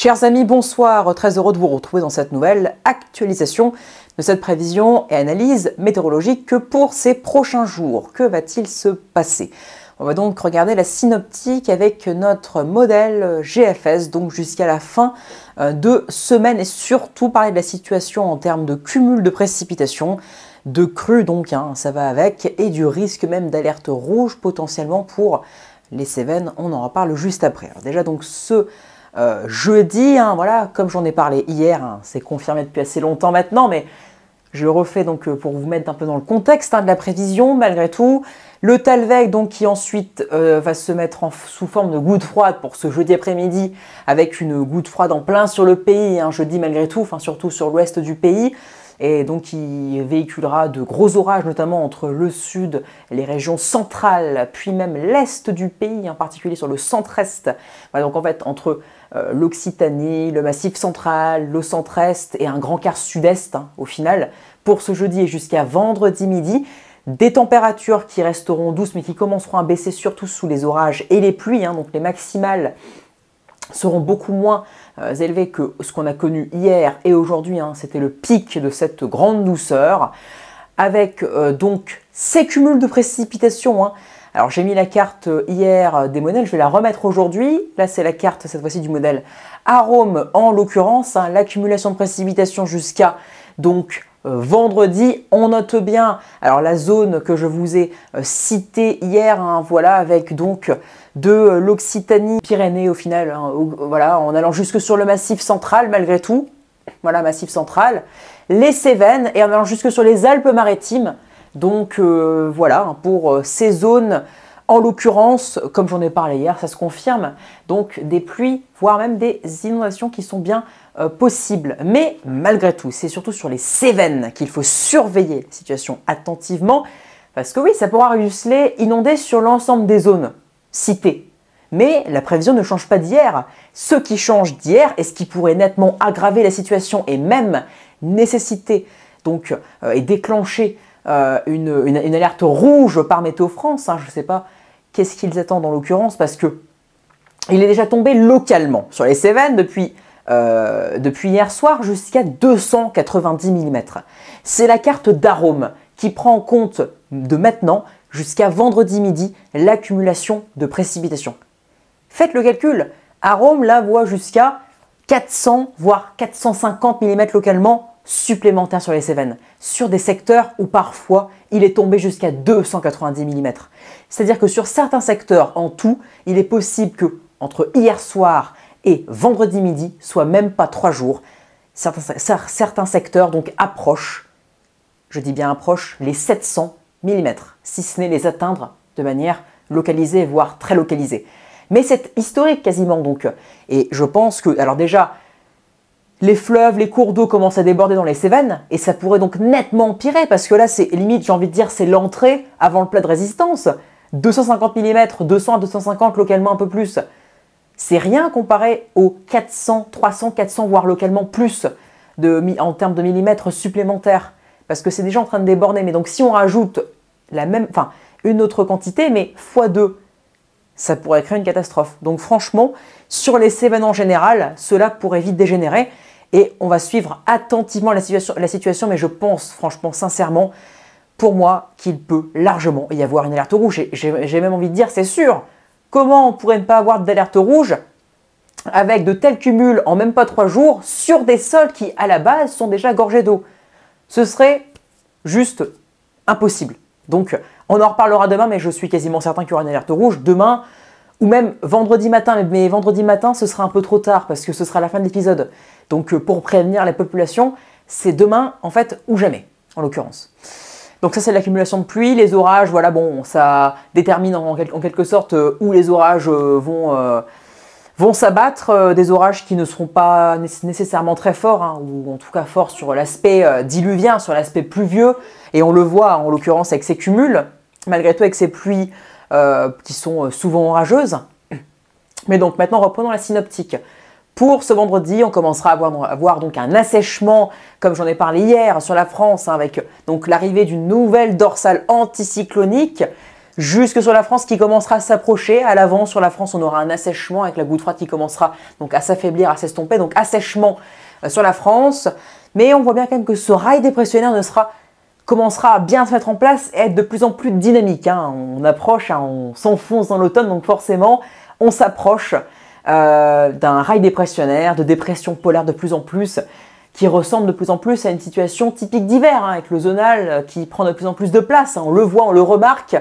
Chers amis, bonsoir. Très heureux de vous retrouver dans cette nouvelle actualisation de cette prévision et analyse météorologique que pour ces prochains jours. Que va-t-il se passer On va donc regarder la synoptique avec notre modèle GFS, donc jusqu'à la fin euh, de semaine et surtout parler de la situation en termes de cumul de précipitations de crues donc, hein, ça va avec, et du risque même d'alerte rouge potentiellement pour les Cévennes, on en reparle juste après. déjà donc ce euh, jeudi, hein, voilà, comme j'en ai parlé hier, hein, c'est confirmé depuis assez longtemps maintenant, mais je refais donc euh, pour vous mettre un peu dans le contexte hein, de la prévision, malgré tout. Le Talvec, donc, qui ensuite euh, va se mettre sous forme de goutte froide pour ce jeudi après-midi, avec une goutte froide en plein sur le pays, jeudi malgré tout, surtout sur l'ouest du pays et donc qui véhiculera de gros orages, notamment entre le sud, les régions centrales, puis même l'est du pays, en particulier sur le centre-est. donc en fait, entre euh, l'Occitanie, le Massif central, le centre-est et un grand quart sud-est, hein, au final, pour ce jeudi et jusqu'à vendredi midi. Des températures qui resteront douces mais qui commenceront à baisser surtout sous les orages et les pluies, hein, donc les maximales seront beaucoup moins euh, élevés que ce qu'on a connu hier et aujourd'hui. Hein. C'était le pic de cette grande douceur, avec euh, donc ces cumuls de précipitations. Hein. Alors j'ai mis la carte euh, hier des modèles, je vais la remettre aujourd'hui. Là c'est la carte cette fois-ci du modèle Arôme en l'occurrence, hein, l'accumulation de précipitations jusqu'à donc euh, vendredi. On note bien, alors la zone que je vous ai euh, citée hier, hein, voilà, avec donc de euh, l'Occitanie, Pyrénées au final, hein, voilà, en allant jusque sur le massif central malgré tout, voilà, massif central, les Cévennes et en allant jusque sur les Alpes-Maritimes. Donc voilà, hein, pour ces zones en l'occurrence, comme j'en ai parlé hier, ça se confirme. Donc des pluies, voire même des inondations qui sont bien euh, possibles. Mais malgré tout, c'est surtout sur les Cévennes qu'il faut surveiller la situation attentivement. Parce que oui, ça pourra ruisseler, inonder sur l'ensemble des zones citées. Mais la prévision ne change pas d'hier. Ce qui change d'hier et ce qui pourrait nettement aggraver la situation et même nécessiter donc, euh, et déclencher euh, une, alerte rouge par Météo France, hein, je ne sais pas qu'est-ce qu'ils attendent en l'occurrence Parce que il est déjà tombé localement sur les Cévennes depuis, euh, depuis hier soir jusqu'à 290 mm. C'est la carte d'arôme qui prend en compte de maintenant jusqu'à vendredi midi l'accumulation de précipitations. Faites le calcul, Arôme la voit jusqu'à 400 voire 450 mm localement supplémentaires sur les Cévennes, sur des secteurs où parfois il est tombé jusqu'à 290 mm. C'est-à-dire que sur certains secteurs en tout, il est possible que entre hier soir et vendredi midi, soit même pas trois jours, certains, secteurs donc approchent, je dis bien approchent, les 700 mm, si ce n'est les atteindre de manière localisée, voire très localisée. Mais c'est historique quasiment donc. Et je pense que, alors déjà, les fleuves, les cours d'eau commencent à déborder dans les Cévennes, et ça pourrait donc nettement empirer, parce que là, c'est limite, j'ai envie de dire, c'est l'entrée avant le plat de résistance. 250 mm, 200 à 250 localement un peu plus. C'est rien comparé aux 400, 300, 400, voire localement plus de, en termes de millimètres supplémentaires. Parce que c'est déjà en train de déborder. Mais donc si on rajoute la même, enfin, une autre quantité, mais x2, ça pourrait créer une catastrophe. Donc franchement, sur les Cévennes en général, cela pourrait vite dégénérer et on va suivre attentivement la situation, mais je pense franchement sincèrement pour moi qu'il peut largement y avoir une alerte rouge. Et J'ai même envie de dire, c'est sûr, comment on pourrait ne pas avoir d'alerte rouge avec de tels cumuls en même pas trois jours sur des sols qui à la base sont déjà gorgés d'eau Ce serait juste impossible. Donc on en reparlera demain, mais je suis quasiment certain qu'il y aura une alerte rouge. Demain, ou même vendredi matin, mais vendredi matin ce sera un peu trop tard parce que ce sera la fin de l'épisode. Donc euh, pour prévenir la population, c'est demain en fait ou jamais en l'occurrence. Donc ça c'est l'accumulation de pluie, les orages, voilà bon ça détermine en, quelque sorte euh, où les orages euh, vont, vont s'abattre, des orages qui ne seront pas nécessairement très forts, hein, ou en tout cas forts sur l'aspect diluvien, sur l'aspect pluvieux, et on le voit en l'occurrence avec ces cumuls, malgré tout avec ces pluies euh, qui sont euh, souvent orageuses. Mais donc maintenant, reprenons la synoptique. Pour ce vendredi, on commencera à voir, donc un assèchement, comme j'en ai parlé hier, sur la France, hein, avec donc l'arrivée d'une nouvelle dorsale anticyclonique jusque sur la France qui commencera à s'approcher. À l'avant, sur la France, on aura un assèchement avec la goutte froide qui commencera donc à s'affaiblir, à s'estomper. Donc assèchement euh, sur la France. Mais on voit bien quand même que ce rail dépressionnaire ne sera commencera à bien se mettre en place et être de plus en plus dynamique. Hein. On approche, hein, on s'enfonce dans l'automne, donc forcément, on s'approche euh, d'un rail dépressionnaire, de dépression polaire de plus en plus, qui ressemble de plus en plus à une situation typique d'hiver, hein, avec le zonal euh, qui prend de plus en plus de place. on le voit, on le remarque.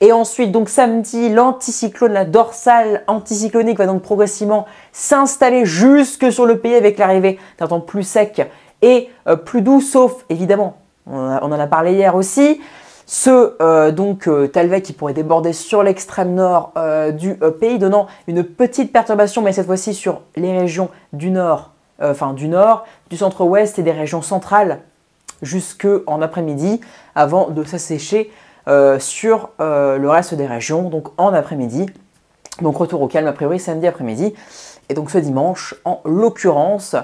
Et ensuite, donc samedi, l'anticyclone, la dorsale anticyclonique va donc progressivement s'installer jusque sur le pays avec l'arrivée d'un temps plus sec et euh, plus doux, sauf évidemment on en a, parlé hier aussi. Ce euh, donc euh, qui pourrait déborder sur l'extrême nord euh, du euh, pays, donnant une petite perturbation, mais cette fois-ci sur les régions du nord, enfin du nord, du centre-ouest et des régions centrales en après-midi, avant de s'assécher sur le reste des régions, donc en après-midi. Donc retour au calme a priori samedi après-midi, et donc ce dimanche en l'occurrence.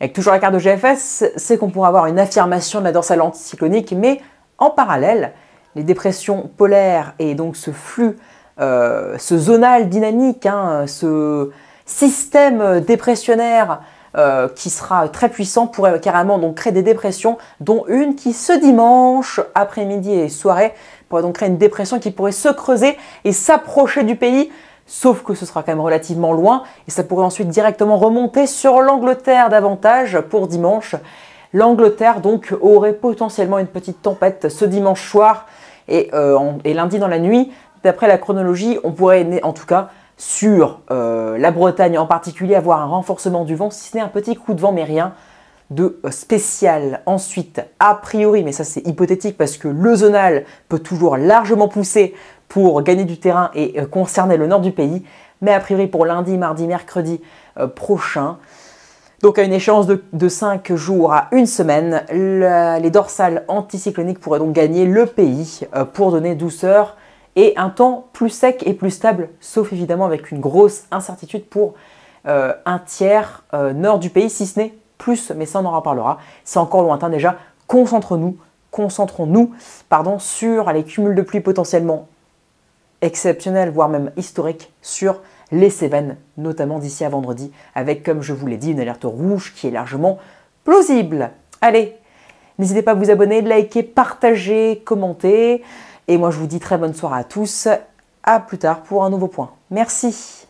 Avec toujours la carte de GFS, c'est qu'on pourra avoir une affirmation de la dorsale anticyclonique, mais en parallèle, les dépressions polaires et donc ce flux, euh, ce zonal dynamique, hein, ce système dépressionnaire euh, qui sera très puissant pourrait carrément donc créer des dépressions, dont une qui ce dimanche après-midi et soirée pourrait donc créer une dépression qui pourrait se creuser et s'approcher du pays sauf que ce sera quand même relativement loin et ça pourrait ensuite directement remonter sur l'Angleterre davantage pour dimanche. L'Angleterre donc aurait potentiellement une petite tempête ce dimanche soir et, euh, lundi dans la nuit. D'après la chronologie, on pourrait en tout cas sur euh, la Bretagne en particulier avoir un renforcement du vent, si ce n'est un petit coup de vent, mais rien de spécial. Ensuite, a priori, mais ça c'est hypothétique parce que le zonal peut toujours largement pousser pour gagner du terrain et euh, concerner le nord du pays, mais a priori pour lundi, mardi, mercredi euh, prochain. Donc à une échéance de, 5 jours à une semaine, les dorsales anticycloniques pourraient donc gagner le pays euh, pour donner douceur et un temps plus sec et plus stable, sauf évidemment avec une grosse incertitude pour un tiers nord du pays, si ce n'est plus, mais ça on en reparlera. C'est encore lointain déjà. Concentrons-nous, concentrons-nous, pardon, sur les cumuls de pluie potentiellement exceptionnel, voire même historique, sur les Cévennes, notamment d'ici à vendredi, avec, comme je vous l'ai dit, une alerte rouge qui est largement plausible. Allez, n'hésitez pas à vous abonner, liker, partager, commenter. Et moi, je vous dis très bonne soirée à tous. À plus tard pour un nouveau point. Merci.